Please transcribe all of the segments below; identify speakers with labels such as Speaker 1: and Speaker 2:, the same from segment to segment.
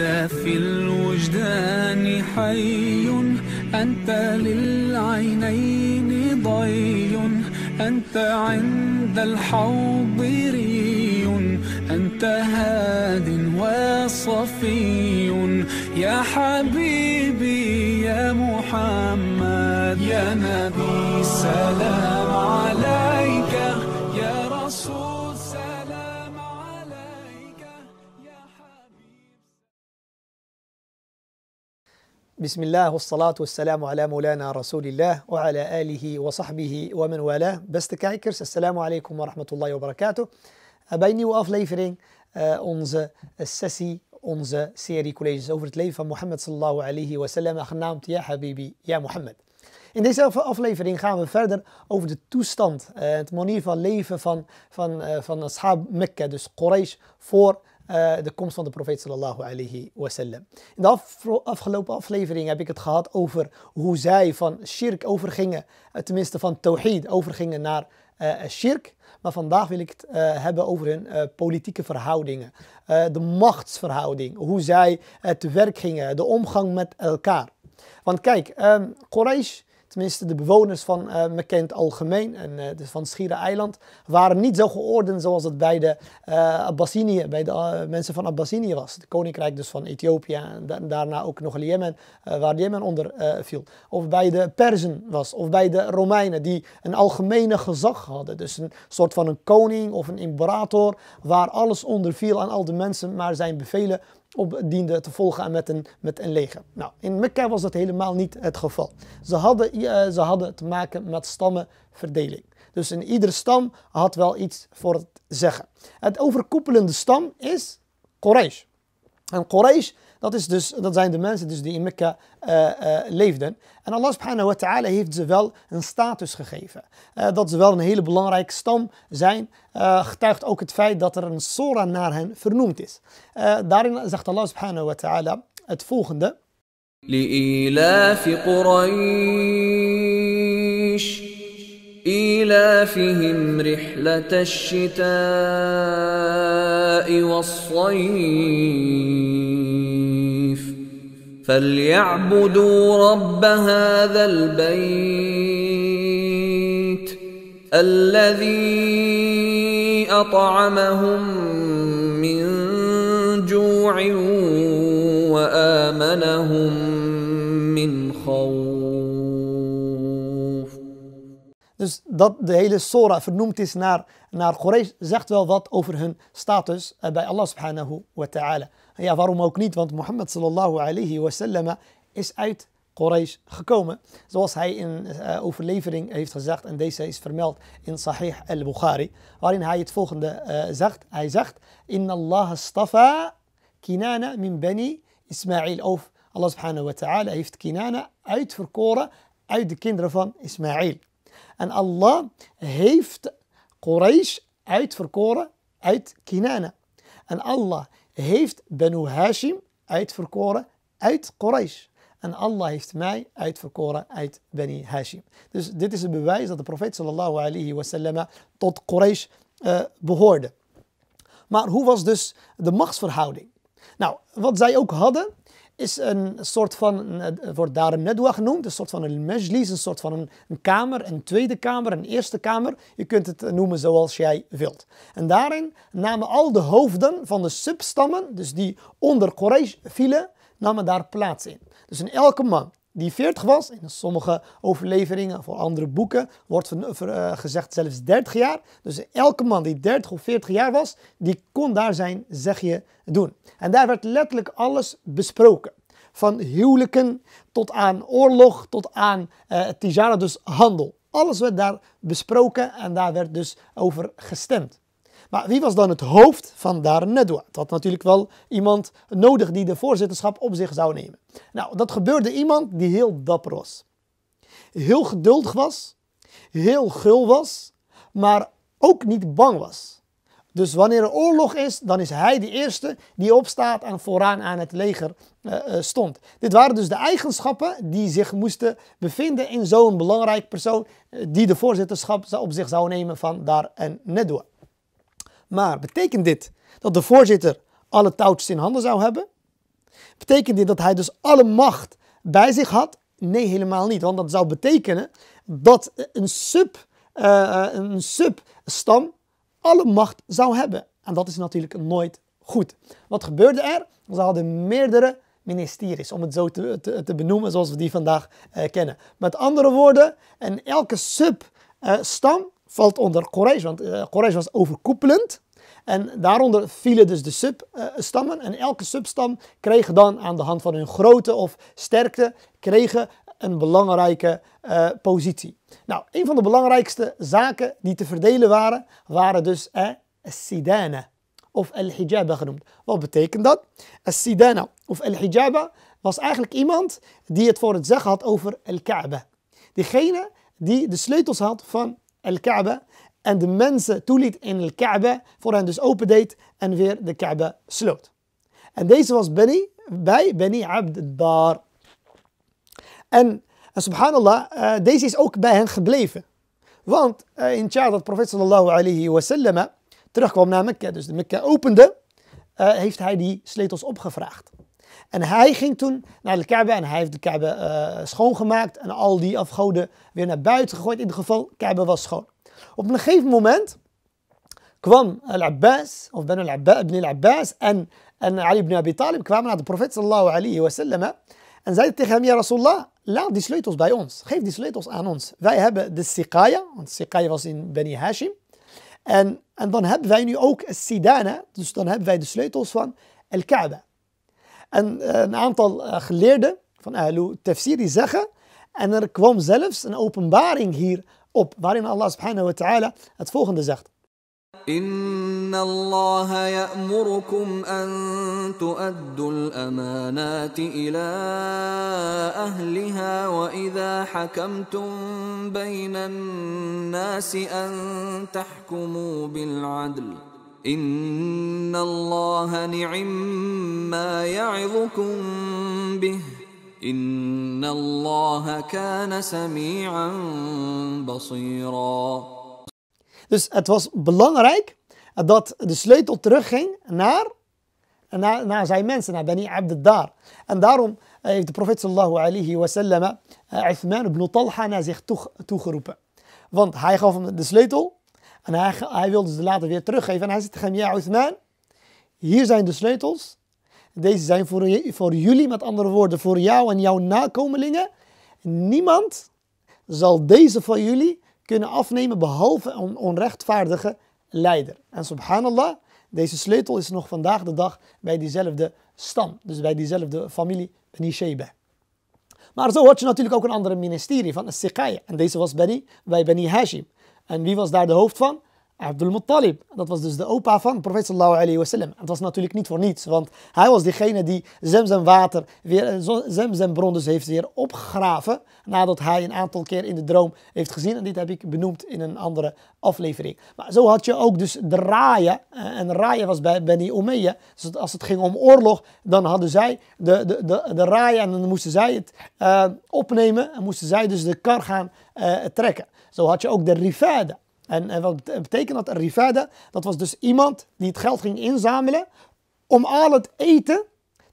Speaker 1: أنت في الوجدان حي أنت للعينين ضي أنت عند الحوض ري أنت هاد وصفي يا حبيبي يا محمد يا نبي سلام عليك
Speaker 2: بسم الله والصلاة والسلام على مولانا رسول الله وعلى آله وصحبه ومن والاه Beste السلام عليكم ورحمة الله وبركاته wa barakatuh. Bij een nieuwe aflevering uh, onze sessie, onze serie colleges over het leven van Mohammed sallallahu alayhi wa sallam, Habibi, In deze aflevering gaan we verder over de toestand, uh, het manier van leven van, van, uh, van Ashab Mekka, dus Quraysh, voor Eh, de komst van de profeet sallallahu alayhi wasallam. In de afgelopen aflevering heb ik het gehad over hoe zij van shirk overgingen, eh, tenminste van tawhid overgingen naar eh, shirk. Maar vandaag wil ik het hebben over hun politieke verhoudingen. de machtsverhouding, hoe zij te werk gingen, de omgang met elkaar. Want kijk, um, Quraysh tenminste de bewoners van uh, eh, McKent algemeen, en, eh, dus van Schiere Eiland, waren niet zo geordend zoals het bij de uh, bij de mensen van Abbasinië was. Het koninkrijk dus van Ethiopië en daarna ook nog Jemen, waar Jemen onder viel. Of bij de Perzen was, of bij de Romeinen, die een algemene gezag hadden. Dus een soort van een koning of een imperator, waar alles onder viel aan al de mensen, maar zijn bevelen op diende te volgen met een, met een leger. Nou, in Mekka was dat helemaal niet het geval. Ze hadden, eh, ze hadden te maken met stammenverdeling. Dus in iedere stam had wel iets voor het zeggen. Het overkoepelende stam is Quraysh. En Quraysh dat, is dus, dat zijn de mensen dus die in Mekka eh, eh, leefden. En Allah subhanahu wa ta'ala heeft ze wel een status gegeven. Eh, dat ze wel een hele belangrijke stam zijn, getuigt ook het feit dat er een sora naar hen vernoemd is. daarin zegt Allah subhanahu wa ta'ala het volgende.
Speaker 1: إيلافهم الشتاء والصيف فليعبدوا رب هذا البيت الذي اطعمهم من جوع
Speaker 2: وامنهم من خوف. Dus dat de hele Sora vernoemd is naar, naar Quraysh, zegt wel wat over hun status bij Allah subhanahu wa ta'ala. Ja, waarom ook niet? Want Mohammed sallallahu alayhi wasallam is uit Quraysh gekomen. Zoals hij in uh, overlevering heeft gezegd. En deze is vermeld in Sahih al-Bukhari. Waarin hij het volgende eh, zegt. Hij zegt, Inna Allah stafa Kinana min Bani Ismail. Of Allah subhanahu wa ta'ala heeft Kinana uitverkoren uit de kinderen van Ismail. En Allah heeft Quraysh uitverkoren uit Kinana. En Allah heeft Benu Hashim uitverkoren uit Quraysh. En Allah heeft mij uitverkoren uit Beni Hashim. Dus dit is het bewijs dat de profeet sallallahu alayhi wasallam tot Quraysh eh, behoorde. Maar hoe was dus de machtsverhouding? Nou, wat zij ook hadden is een soort van, eh, wordt daar een nedwa genoemd, een soort van een majlis, een soort van een, kamer, een tweede kamer, een eerste kamer. Je kunt het eh, noemen zoals jij wilt. En daarin namen al de hoofden van de substammen, dus die onder Quraysh vielen, namen daar plaats in. Dus in elke man die 40 was. In sommige overleveringen voor andere boeken wordt eh, gezegd zelfs 30 jaar. Dus elke man die 30 of 40 jaar was, die kon daar zijn zegje doen. En daar werd letterlijk alles besproken. Van huwelijken tot aan oorlog, tot aan uh, tijara, dus handel. Alles werd daar besproken en daar werd dus over gestemd. Maar wie was dan het hoofd van Dar Nedwa? Het had natuurlijk wel iemand nodig die de voorzitterschap op zich zou nemen. Nou, dat gebeurde iemand die heel dapper was. Heel geduldig was, heel gul was, maar ook niet bang was. Dus wanneer er oorlog is, dan is hij de eerste die opstaat en vooraan aan het leger eh, eh, stond. Dit waren dus de eigenschappen die zich moesten bevinden in zo'n belangrijk persoon eh, die de voorzitterschap op zich zou nemen van Dar en Nedwa. Maar betekent dit dat de voorzitter alle touwtjes in handen zou hebben? Betekent dit dat hij dus alle macht bij zich had? Nee, helemaal niet. Want dat zou betekenen dat een, sub, eh, eh, een substam alle macht zou hebben. En dat is natuurlijk nooit goed. Wat gebeurde er? Ze hadden meerdere ministeries, om het zo te, te, benoemen zoals we die vandaag eh, kennen. Met andere woorden, en elke substam valt onder Quraysh, want uh, Quraysh was overkoepelend. En daaronder vielen dus de substammen. en elke substam kreeg dan aan de hand van hun grootte of sterkte kregen een belangrijke eh, positie. Nou, een van de belangrijkste zaken die te verdelen waren, waren dus eh, Sidana of Al-Hijaba genoemd. Wat betekent dat? Sidana of Al-Hijaba was eigenlijk iemand die het voor het zeggen had over el kaaba Degene die de sleutels had van al-Kaaba en de mensen toeliet in Al-Kaaba, voor hen dus opendeed en weer de Kaaba sloot. En deze was Bani, bij Beni Abd dar En, eh, subhanallah, eh, deze is ook bij hen gebleven. Want eh, in het jaar dat profeet sallallahu alayhi wasallam terugkwam naar Mekka, dus de Mekka opende, heeft hij die sleutels opgevraagd. En hij ging toen naar de Kaaba en hij heeft de Kaaba uh, schoongemaakt en al die afgoden weer naar buiten gegooid. In ieder geval, Kaaba was schoon. Op een gegeven moment kwam Al-Abbas, of Ben Al-Abbas, abbas en, en Ali ibn Abi Talib kwamen naar de profeet sallallahu alayhi wa sallam en zeiden tegen hem, ja Rasulullah, laat die sleutels bij ons. Geef die sleutels aan ons. Wij hebben de Siqaya, want Siqaya was in Beni Hashim. En, en dan hebben wij nu ook Sidana, dus dan hebben wij de sleutels van El Kaaba. En eh, een aantal eh, geleerden van Ahlul Tafsir die zeggen, en er kwam zelfs een openbaring hier op, waarin Allah subhanahu wa ta'ala het volgende zegt.
Speaker 1: إن الله يأمركم أن تؤدوا الأمانات إلى أهلها وإذا حكمتم بين الناس أن تحكموا بالعدل Inna Allah bih. Allah kana
Speaker 2: Dus het was belangrijk dat de sleutel terugging naar, naar, naar zijn mensen, naar Bani Abd-Dar. En daarom eh, heeft de profeet sallallahu alayhi wa sallam eh, Uthman ibn Talha naar zich toegeroepen. Want hij gaf hem de sleutel en hij, hij wilde ze later weer teruggeven. En hij zegt: tegen hem, ja Uthman, hier zijn de sleutels. Deze zijn voor, voor jullie, met andere woorden, voor jou en jouw nakomelingen. Niemand zal deze van jullie kunnen afnemen behalve een onrechtvaardige leider. En subhanallah, deze sleutel is nog vandaag de dag bij diezelfde stam, dus bij diezelfde familie Bani Sheba. Maar zo hoort je natuurlijk ook een andere ministerie van Sikai. En deze was Bani, bij Bani Hashim. En wie was daar de hoofd van? Abdul Muttalib. Dat was dus de opa van profeet sallallahu alayhi Het was natuurlijk niet voor niets, want hij was degene die Zemzem water, weer, eh, Zemzem bron dus heeft weer opgegraven. Nadat hij een aantal keer in de droom heeft gezien. En dit heb ik benoemd in een andere aflevering. Maar zo had je ook dus de raaien. Eh, en raaien was bij Beni Umayya. Dus als het ging om oorlog, dan hadden zij de, de, de, de raaien en dan moesten zij het eh, opnemen. En moesten zij dus de kar gaan trekken. Zo had je ook de rifade. En, en wat betekent dat? Een dat was dus iemand die het geld ging inzamelen om al het eten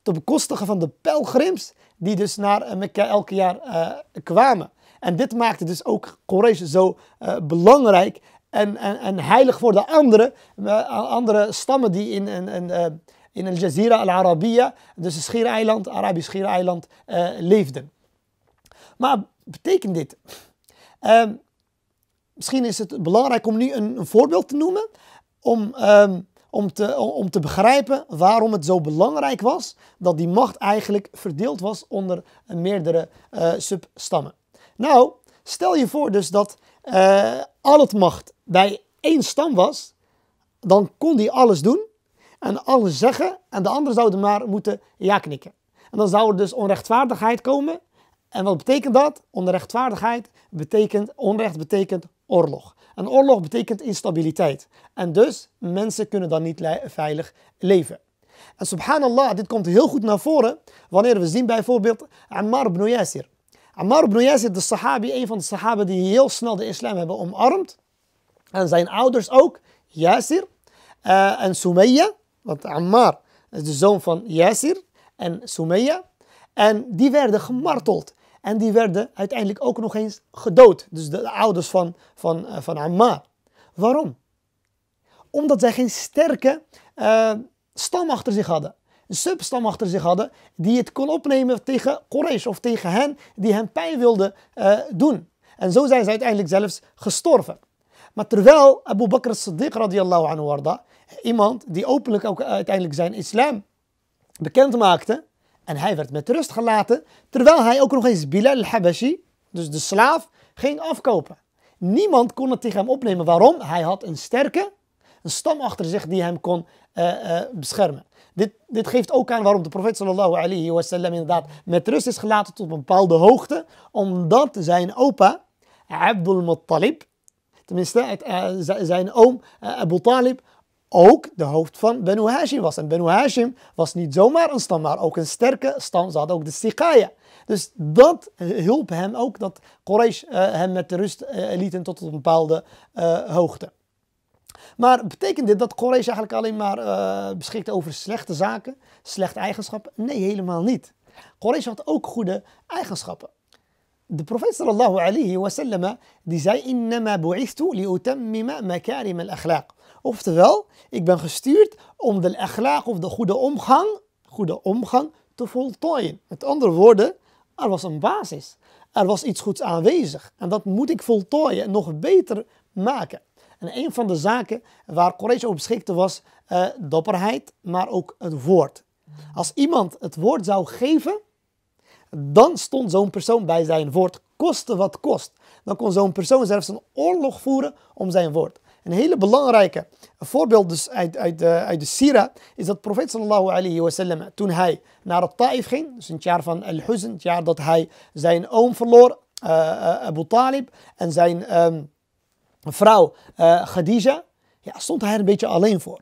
Speaker 2: te bekostigen van de pelgrims die dus naar eh, Mekka elke jaar eh, kwamen. En dit maakte dus ook Quraysh zo eh, belangrijk en, en, en, heilig voor de andere, andere stammen die in, in, in, in Al Jazeera, Al Arabiya, dus het schiereiland, Arabisch schiereiland, leefden. Maar betekent dit? Ehm, misschien is het belangrijk om nu een, een voorbeeld te noemen. Om, ehm, om, te, om te begrijpen waarom het zo belangrijk was dat die macht eigenlijk verdeeld was onder eh, meerdere eh, substammen. Nou, stel je voor dus dat uh, al het macht bij één stam was, dan kon die alles doen en alles zeggen en de anderen zouden maar moeten ja knikken. En dan zou er dus onrechtvaardigheid komen. En wat betekent dat? Onrechtvaardigheid betekent, onrecht betekent oorlog. En oorlog betekent instabiliteit. En dus mensen kunnen dan niet veilig leven. En subhanallah, dit komt heel goed naar voren wanneer we zien bijvoorbeeld Ammar ibn Yasir. Ammar ibn Yasir, de sahabi, een van de sahaben die heel snel de islam hebben omarmd. En zijn ouders ook, Yasir eh, en Sumayya. Want Ammar is de zoon van Yasir en Sumayya. En die werden gemarteld. En die werden uiteindelijk ook nog eens gedood. Dus de, ouders van, van, eh, van Ammar. Waarom? Omdat zij geen sterke eh, stam achter zich hadden. Een substam achter zich hadden die het kon opnemen tegen Quraysh of tegen hen die hen pijn wilden eh, doen. En zo zijn ze uiteindelijk zelfs gestorven. Maar terwijl Abu Bakr as-Siddiq radiallahu anhu warda, iemand die openlijk ook uiteindelijk zijn islam bekend maakte, en hij werd met rust gelaten, terwijl hij ook nog eens Bilal al-Habashi, dus de slaaf, ging afkopen. Niemand kon het tegen hem opnemen. Waarom? Hij had een sterke, een stam achter zich die hem kon eh, eh, beschermen. Dit, dit, geeft ook aan waarom de profeet sallallahu alayhi wasallam inderdaad met rust is gelaten tot een bepaalde hoogte. Omdat zijn opa, Abdul Muttalib, tenminste eh, zijn oom Abu Talib, ook de hoofd van Benu Hashim was. En Benu Hashim was niet zomaar een stam, maar ook een sterke stam. Ze hadden ook de Siqaya. Dus dat hielp hem ook, dat Quraysh eh, hem met de rust eh, liet tot een bepaalde eh, hoogte. Maar betekent dit dat Quraysh eigenlijk alleen maar uh, beschikt over slechte zaken, slechte eigenschappen? Nee, helemaal niet. Quraysh had ook goede eigenschappen. De profeet sallallahu alayhi wa sallam, die zei, innama makarim al-akhlaq. Oftewel, ik ben gestuurd om de echlaag of de goede omgang, goede omgang te voltooien. Met andere woorden, er was een basis. Er was iets goeds aanwezig. En dat moet ik voltooien en nog beter maken. En een van de zaken waar Quraysh op beschikte was uh, dapperheid, maar ook het woord. Als iemand het woord zou geven, dan stond zo'n persoon bij zijn woord, koste wat kost. Dan kon zo'n persoon zelfs een oorlog voeren om zijn woord. Een hele belangrijke voorbeeld dus uit, uit, de, eh, uit de Sira is dat profeet sallallahu alayhi toen hij naar het Taif ging, dus in het jaar van Al-Huzn, het jaar dat hij zijn oom verloor, eh, eh, Abu Talib, en zijn ehm, vrouw Khadija, ja, stond hij er een beetje alleen voor.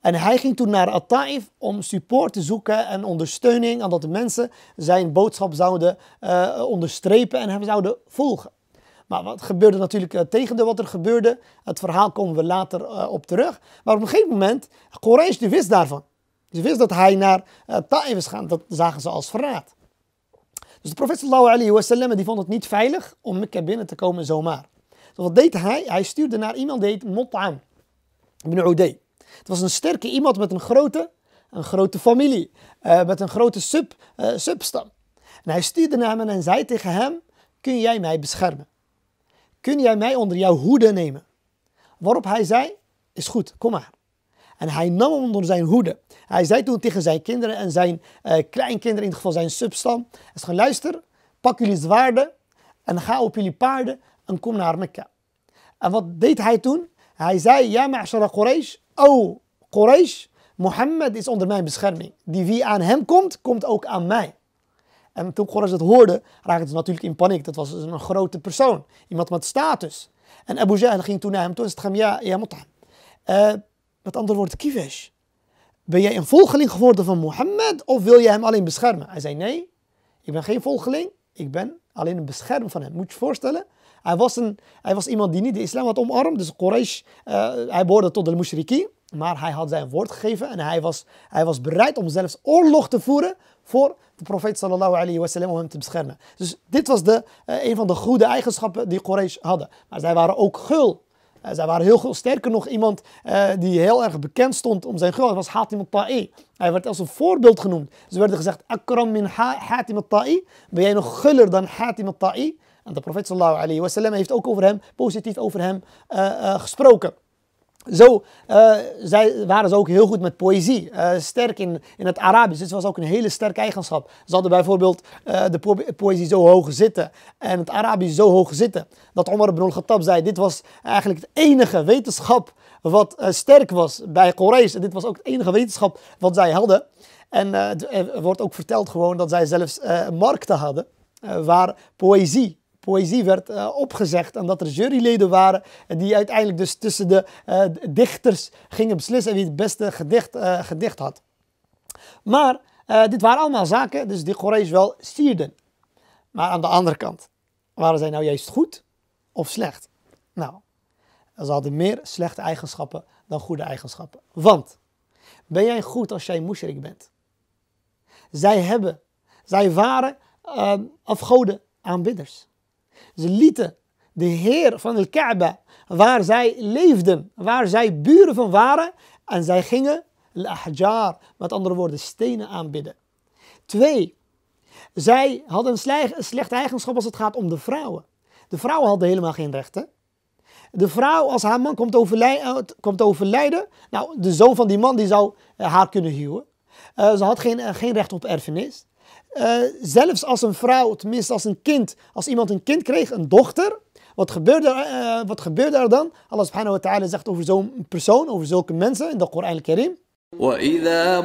Speaker 2: En hij ging toen naar At-Taif om support te zoeken en ondersteuning. aan dat de mensen zijn boodschap zouden onderstrepen en hem zouden volgen. Maar wat gebeurde natuurlijk eh, tegen tegendeel wat er gebeurde. Het verhaal komen we later eh, op terug. Maar op een gegeven moment, Quraysh wist daarvan. Ze wist dat hij naar uh, Taif is gaan. Dat zagen ze als verraad. Dus de profeet sallallahu alayhi die vond het niet veilig om Mekka binnen te komen zomaar. Dus wat deed hij? Hij stuurde naar iemand die heet Mot'am ibn Uday. Het was een sterke iemand met een grote, een grote familie. met een grote sub, substam. En hij stuurde naar hem en zei tegen hem, kun jij mij beschermen? kun jij mij onder jouw hoede nemen? Waarop hij zei, is goed, kom maar. En hij nam hem onder zijn hoede. Hij zei toen tegen zijn kinderen en zijn eh, kleinkinderen, in ieder geval zijn substam, Hij gaan luister, pak jullie zwaarden en ga op jullie paarden en kom naar Mekka. En wat deed hij toen? Hij zei, ja ma'ashara Quraysh, oh Quraysh, Mohammed is onder mijn bescherming. Die wie aan hem komt, komt ook aan mij. En toen Goras dat hoorde, raakte ze natuurlijk in paniek. Dat was dus een grote persoon, iemand met status. En Abu Jahl ging toen naar hem toe en zei: Ja, ja, eh, met andere woorden, Kivesh, ben jij een volgeling geworden van Mohammed of wil je hem alleen beschermen? Hij zei: Nee, ik ben geen volgeling, ik ben alleen een bescherm van hem. Moet je je voorstellen? Hij was, een, hij was iemand die niet de islam had omarmd, dus Quraysh, eh, hij behoorde tot de mushriki. Maar hij had zijn woord gegeven en hij was, hij was bereid om zelfs oorlog te voeren voor de profeet sallallahu alayhi wasallam om hem te beschermen. Dus dit was de, eh, een van de goede eigenschappen die Quraysh hadden. Maar zij waren ook gul. Eh, zij waren heel gul. Sterker nog, iemand eh, die heel erg bekend stond om zijn gul was Hatim al-Ta'i. Hij werd als een voorbeeld genoemd. Ze dus werden gezegd, akram min Hatim al-Ta'i. Ben jij nog guller dan Hatim al-Ta'i? En de profeet sallallahu alayhi heeft ook over hem, positief over hem gesproken. Zo eh, zij, waren ze ook heel goed met poëzie, eh, sterk in, in het Arabisch. Dit was ook een hele sterke eigenschap. Ze hadden bijvoorbeeld eh, de poëzie zo hoog zitten en het Arabisch zo hoog zitten. Dat Omar ibn al-Khattab zei, dit was eigenlijk het enige wetenschap wat sterk was bij Quraysh. En dit was ook het enige wetenschap wat zij hadden. En er wordt ook verteld gewoon dat zij zelfs markten hadden waar poëzie poëzie werd eh, opgezegd. En dat er juryleden waren die uiteindelijk dus tussen de eh, dichters gingen beslissen wie het beste gedicht, eh, gedicht had. Maar dit waren allemaal zaken, dus die Quraysh wel sierden. Maar aan de andere kant, waren zij nou juist goed of slecht? Nou, ze hadden meer slechte eigenschappen dan goede eigenschappen. Want, ben jij goed als jij mushrik bent? Zij hebben, zij waren ehm, afgoden aanbidders. Ze lieten de heer van de Kaaba, waar zij leefden, waar zij buren van waren, en zij gingen al-ahjar, met andere woorden stenen aanbidden. Twee, zij hadden een slechte eigenschap als het gaat om de vrouwen. De vrouwen hadden helemaal geen rechten. De vrouw, als haar man komt overlijden, eh, komt overlijden nou, de zoon van die man die zou eh, haar kunnen huwen. Eh, ze had geen, geen recht op erfenis. Eh, zelfs als een vrouw, tenminste als een kind, als iemand een kind kreeg, een dochter, wat gebeurde, eh, wat gebeurde er dan? Allah subhanahu wa ta'ala zegt over zo'n persoon, over zulke mensen in de Koran Karim.
Speaker 1: وإذا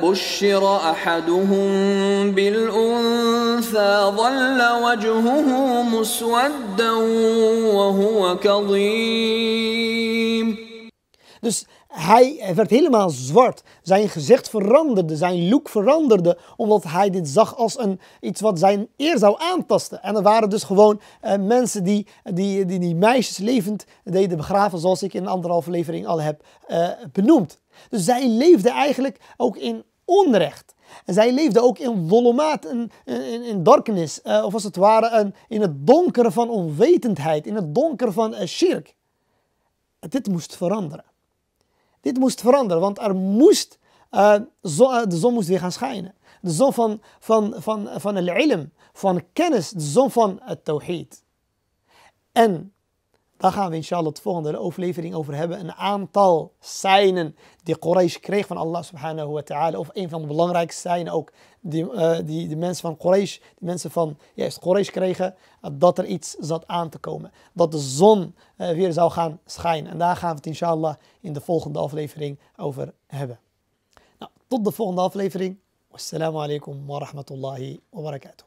Speaker 2: Dus hij werd helemaal zwart. Zijn gezicht veranderde, zijn look veranderde, omdat hij dit zag als een, iets wat zijn eer zou aantasten. En er waren dus gewoon eh, mensen die die, die die meisjes levend deden begraven, zoals ik in een anderhalve levering al heb eh, benoemd. Dus zij leefde eigenlijk ook in onrecht. En zij leefde ook in volumaat in, in, in darkness, uh, of als het ware een, in het donker van onwetendheid, in het donker van shirk. Dit moest veranderen. Dit moest veranderen, want er moest, eh, eh, de zon moest weer gaan schijnen. De zon van, van, van, van, al-ilm, van kennis, de zon van het tawhid. En daar gaan we inshallah de volgende overlevering over hebben. Een aantal seinen die Quraysh kreeg van Allah subhanahu wa ta'ala. Of een van de belangrijkste seinen ook die, eh, die de mensen van Quraysh, de mensen van juist Quraysh kregen. Eh, dat er iets zat aan te komen. Dat de zon eh, weer zou gaan schijnen. En daar gaan we het inshallah in de volgende aflevering over hebben. Nou, tot de volgende aflevering. Wassalamu alaikum wa rahmatullahi wa barakatuh.